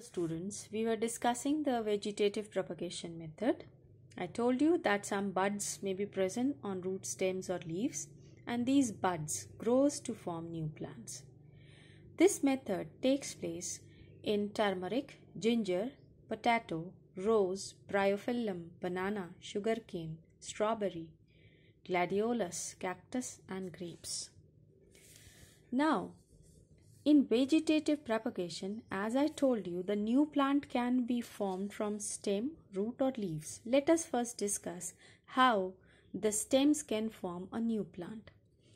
Students, we were discussing the vegetative propagation method. I told you that some buds may be present on root stems or leaves and these buds grows to form new plants. This method takes place in turmeric, ginger, potato, rose, bryophyllum, banana, sugarcane, strawberry, gladiolus, cactus and grapes. Now in vegetative propagation, as I told you, the new plant can be formed from stem, root or leaves. Let us first discuss how the stems can form a new plant.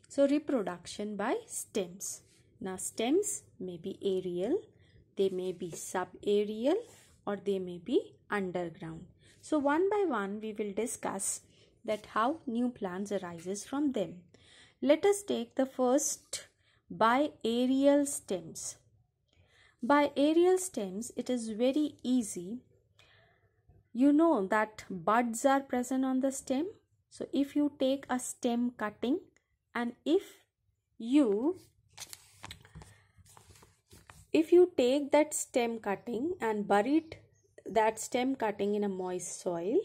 So reproduction by stems. Now stems may be aerial, they may be subaerial or they may be underground. So one by one we will discuss that how new plants arises from them. Let us take the first biaerial stems. Biaerial stems, it is very easy. You know that buds are present on the stem. So if you take a stem cutting and if you if you take that stem cutting and bury it, that stem cutting in a moist soil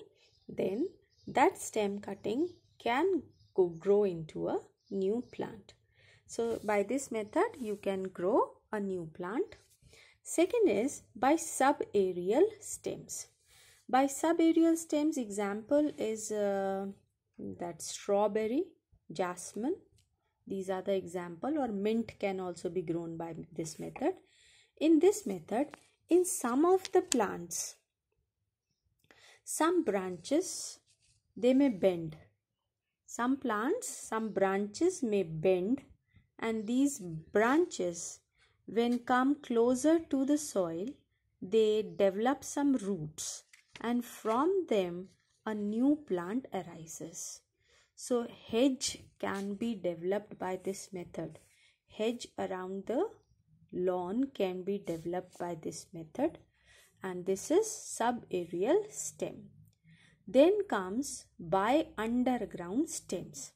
then that stem cutting can grow into a new plant so by this method you can grow a new plant. Second is by subaerial stems. By subaerial stems example is uh, that strawberry, jasmine. These are the example or mint can also be grown by this method. In this method in some of the plants some branches they may bend. Some plants some branches may bend and these branches, when come closer to the soil, they develop some roots and from them a new plant arises. So, hedge can be developed by this method. Hedge around the lawn can be developed by this method and this is subaerial stem. Then comes by underground stems.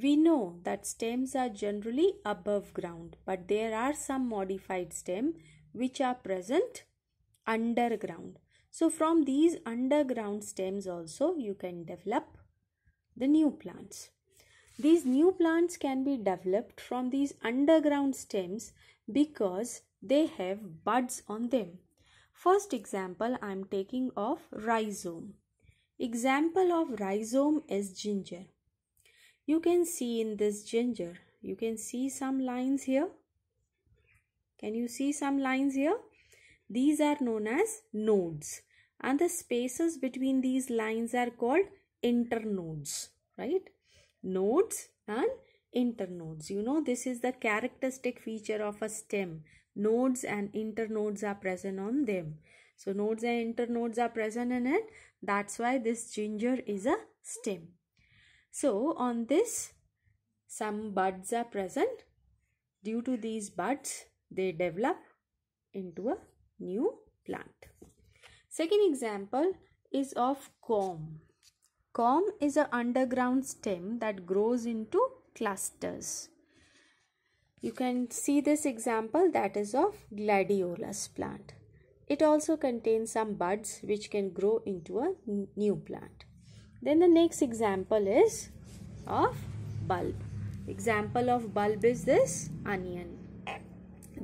We know that stems are generally above ground, but there are some modified stem which are present underground. So from these underground stems also you can develop the new plants. These new plants can be developed from these underground stems because they have buds on them. First example I am taking of rhizome. Example of rhizome is ginger you can see in this ginger you can see some lines here can you see some lines here these are known as nodes and the spaces between these lines are called internodes right nodes and internodes you know this is the characteristic feature of a stem nodes and internodes are present on them so nodes and internodes are present in it that's why this ginger is a stem so on this some buds are present. Due to these buds they develop into a new plant. Second example is of comb. Comb is an underground stem that grows into clusters. You can see this example that is of gladiolus plant. It also contains some buds which can grow into a new plant. Then the next example is of bulb. Example of bulb is this onion.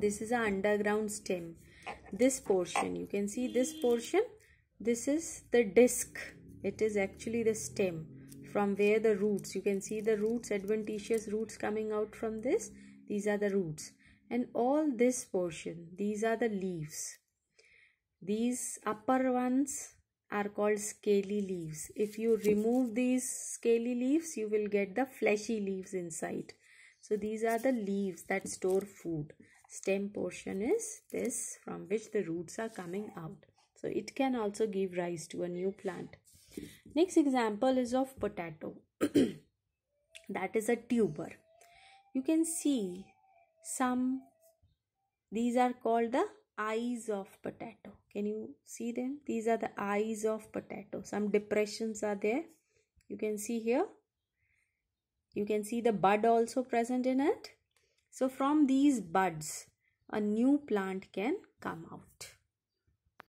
This is an underground stem. This portion, you can see this portion. This is the disc. It is actually the stem from where the roots, you can see the roots, adventitious roots coming out from this. These are the roots. And all this portion, these are the leaves. These upper ones are called scaly leaves. If you remove these scaly leaves, you will get the fleshy leaves inside. So these are the leaves that store food. Stem portion is this from which the roots are coming out. So it can also give rise to a new plant. Next example is of potato. that is a tuber. You can see some, these are called the eyes of potato can you see them these are the eyes of potato some depressions are there you can see here you can see the bud also present in it so from these buds a new plant can come out